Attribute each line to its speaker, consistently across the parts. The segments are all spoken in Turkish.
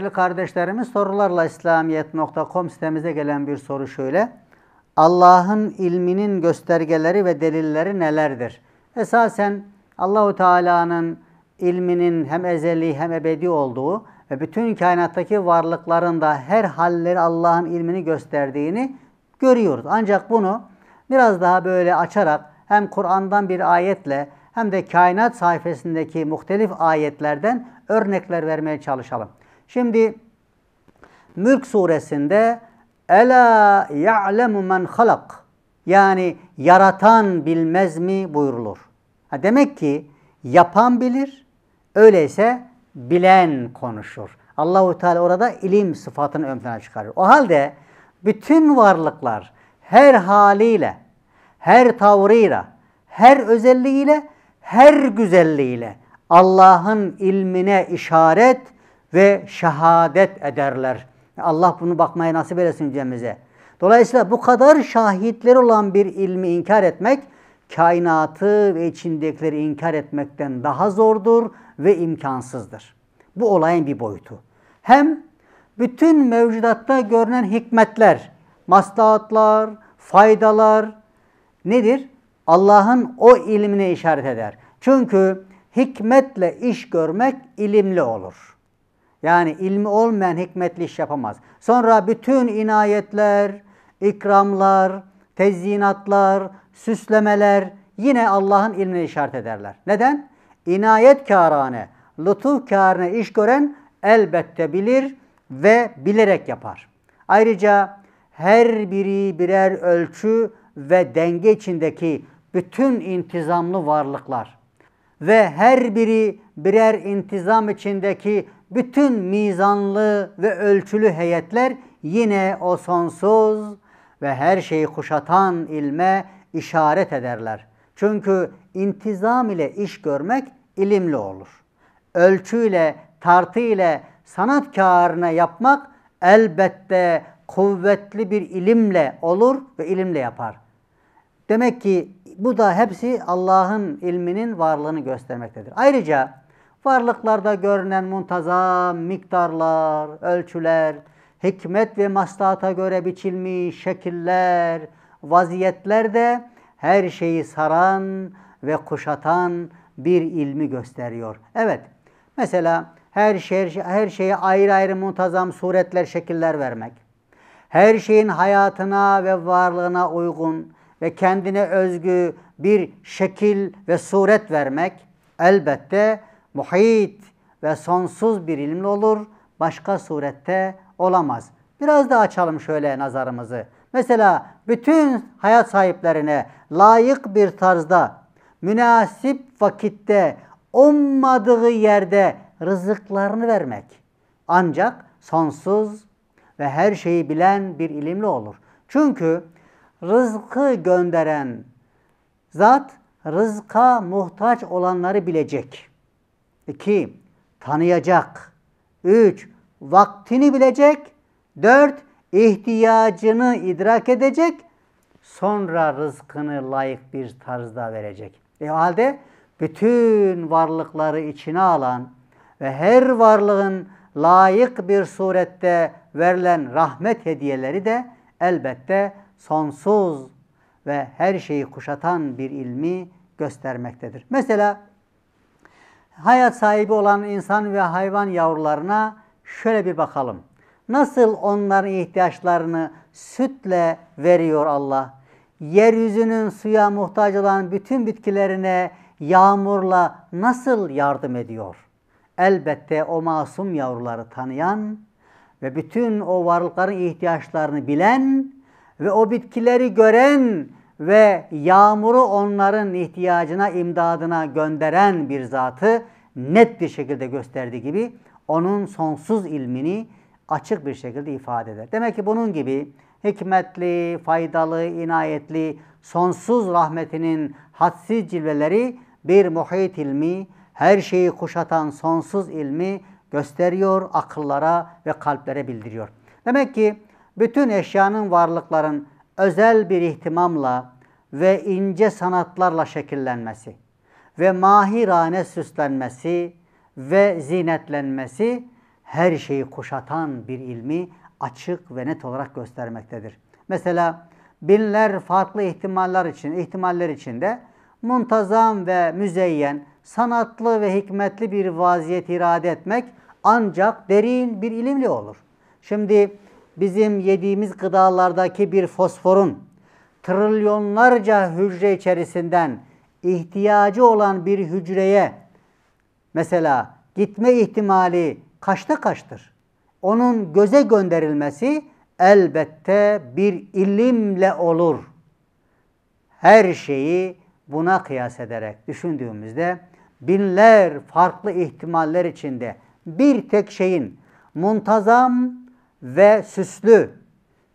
Speaker 1: Değerli kardeşlerimiz sorularla İslamiyet.com sitemize gelen bir soru şöyle. Allah'ın ilminin göstergeleri ve delilleri nelerdir? Esasen Allahu Teala'nın ilminin hem ezeli hem ebedi olduğu ve bütün kainattaki varlıkların da her halleri Allah'ın ilmini gösterdiğini görüyoruz. Ancak bunu biraz daha böyle açarak hem Kur'an'dan bir ayetle hem de kainat sayfasındaki muhtelif ayetlerden örnekler vermeye çalışalım. Şimdi Mülk suresinde Ela ya'lemu men halak yani yaratan bilmez mi buyurulur. Ha demek ki yapan bilir. Öyleyse bilen konuşur. Allahu Teala orada ilim sıfatını ön plana çıkarıyor. O halde bütün varlıklar her haliyle, her tavrıyla, her özelliğiyle, her güzelliğiyle Allah'ın ilmine işaret ve şehadet ederler. Allah bunu bakmaya nasip eylesin cemize? Dolayısıyla bu kadar şahitler olan bir ilmi inkar etmek, kainatı ve içindekileri inkar etmekten daha zordur ve imkansızdır. Bu olayın bir boyutu. Hem bütün mevcudatta görünen hikmetler, maslahatlar, faydalar nedir? Allah'ın o ilmine işaret eder. Çünkü hikmetle iş görmek ilimli olur. Yani ilmi olmayan hikmetli iş yapamaz. Sonra bütün inayetler, ikramlar, tezyinatlar, süslemeler yine Allah'ın ilmine işaret ederler. Neden? İnayet kârane, lütuf kârine iş gören elbette bilir ve bilerek yapar. Ayrıca her biri birer ölçü ve denge içindeki bütün intizamlı varlıklar ve her biri birer intizam içindeki bütün mizanlı ve ölçülü heyetler yine o sonsuz ve her şeyi kuşatan ilme işaret ederler. Çünkü intizam ile iş görmek ilimli olur. Ölçüyle, tartı ile sanatkarına yapmak elbette kuvvetli bir ilimle olur ve ilimle yapar. Demek ki bu da hepsi Allah'ın ilminin varlığını göstermektedir. Ayrıca varlıklarda görünen muntazam miktarlar, ölçüler, hikmet ve maslahata göre biçilmiş şekiller, vaziyetler de her şeyi saran ve kuşatan bir ilmi gösteriyor. Evet, mesela her, şey, her şeye ayrı ayrı muntazam suretler, şekiller vermek, her şeyin hayatına ve varlığına uygun ve kendine özgü bir şekil ve suret vermek elbette muhit ve sonsuz bir ilimli olur. Başka surette olamaz. Biraz daha açalım şöyle nazarımızı. Mesela bütün hayat sahiplerine layık bir tarzda, münasip vakitte, ummadığı yerde rızıklarını vermek. Ancak sonsuz ve her şeyi bilen bir ilimli olur. Çünkü rızkı gönderen zat rızka muhtaç olanları bilecek. İki, tanıyacak. Üç, vaktini bilecek. Dört, ihtiyacını idrak edecek. Sonra rızkını layık bir tarzda verecek. E halde bütün varlıkları içine alan ve her varlığın layık bir surette verilen rahmet hediyeleri de elbette sonsuz ve her şeyi kuşatan bir ilmi göstermektedir. Mesela hayat sahibi olan insan ve hayvan yavrularına şöyle bir bakalım. Nasıl onların ihtiyaçlarını sütle veriyor Allah? Yeryüzünün suya muhtaç olan bütün bitkilerine yağmurla nasıl yardım ediyor? Elbette o masum yavruları tanıyan ve bütün o varlıkların ihtiyaçlarını bilen ve o bitkileri gören ve yağmuru onların ihtiyacına, imdadına gönderen bir zatı net bir şekilde gösterdiği gibi onun sonsuz ilmini açık bir şekilde ifade eder. Demek ki bunun gibi hikmetli, faydalı, inayetli, sonsuz rahmetinin hadsiz cilveleri bir muhit ilmi, her şeyi kuşatan sonsuz ilmi gösteriyor, akıllara ve kalplere bildiriyor. Demek ki bütün eşyanın, varlıkların özel bir ihtimamla ve ince sanatlarla şekillenmesi ve mahirane süslenmesi ve zinetlenmesi her şeyi kuşatan bir ilmi açık ve net olarak göstermektedir. Mesela binler farklı ihtimaller için ihtimaller içinde muntazam ve müzeyyen, sanatlı ve hikmetli bir vaziyet irade etmek ancak derin bir ilimle olur. Şimdi bizim yediğimiz gıdalardaki bir fosforun trilyonlarca hücre içerisinden ihtiyacı olan bir hücreye mesela gitme ihtimali kaçta kaçtır? Onun göze gönderilmesi elbette bir ilimle olur. Her şeyi buna kıyas ederek düşündüğümüzde binler farklı ihtimaller içinde bir tek şeyin muntazam ve süslü,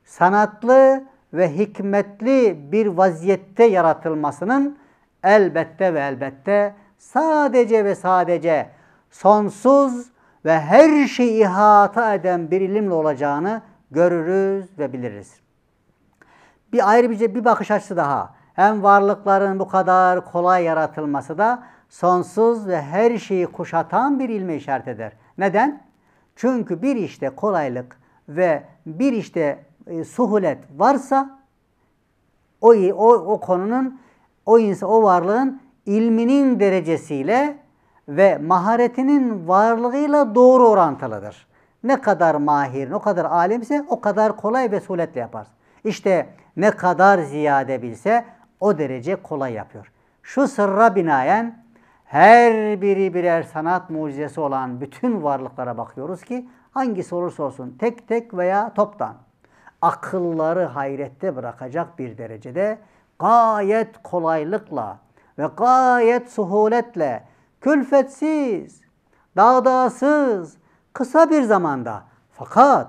Speaker 1: sanatlı ve hikmetli bir vaziyette yaratılmasının elbette ve elbette sadece ve sadece sonsuz ve her şeyi ihata eden bir ilimle olacağını görürüz ve biliriz. Bir ayrı bir, şey, bir bakış açısı daha. Hem varlıkların bu kadar kolay yaratılması da sonsuz ve her şeyi kuşatan bir ilme işaret eder. Neden? Çünkü bir işte kolaylık ve bir işte e, suhulet varsa o, o, o konunun o insan o varlığın ilminin derecesiyle ve maharetinin varlığıyla doğru orantılıdır. Ne kadar mahir, ne kadar alimse o kadar kolay ve suhuletle yapar. İşte ne kadar ziyade bilse o derece kolay yapıyor. Şu sırra binaen her biri birer sanat mucizesi olan bütün varlıklara bakıyoruz ki Hangisi olursa olsun tek tek veya toptan akılları hayrette bırakacak bir derecede gayet kolaylıkla ve gayet suhuletle külfetsiz, dağdağsız, kısa bir zamanda fakat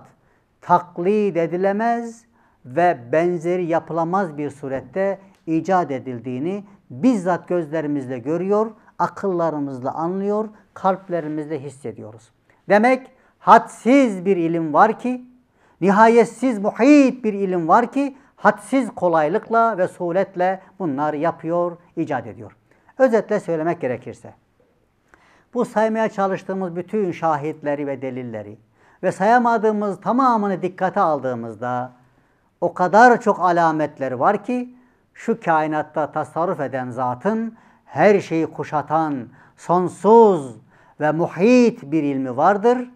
Speaker 1: taklit edilemez ve benzeri yapılamaz bir surette icat edildiğini bizzat gözlerimizle görüyor, akıllarımızla anlıyor, kalplerimizle hissediyoruz. Demek hadsiz bir ilim var ki, nihayetsiz muhit bir ilim var ki, hadsiz kolaylıkla ve suretle bunlar yapıyor, icat ediyor. Özetle söylemek gerekirse, bu saymaya çalıştığımız bütün şahitleri ve delilleri ve sayamadığımız tamamını dikkate aldığımızda o kadar çok alametler var ki şu kainatta tasarruf eden zatın her şeyi kuşatan sonsuz ve muhit bir ilmi vardır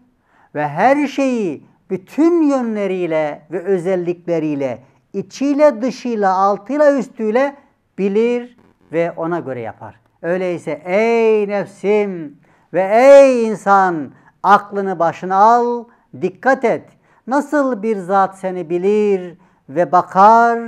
Speaker 1: ve her şeyi bütün yönleriyle ve özellikleriyle içiyle dışıyla altıyla üstüyle bilir ve ona göre yapar. Öyleyse ey nefsim ve ey insan aklını başına al, dikkat et. Nasıl bir zat seni bilir ve bakar,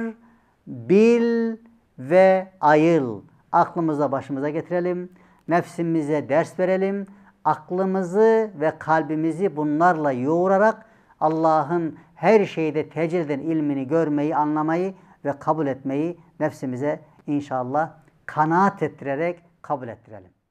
Speaker 1: bil ve ayıl. Aklımıza başımıza getirelim, nefsimize ders verelim aklımızı ve kalbimizi bunlarla yoğurarak Allah'ın her şeyde tecrid ilmini görmeyi, anlamayı ve kabul etmeyi nefsimize inşallah kanaat ettirerek kabul ettirelim.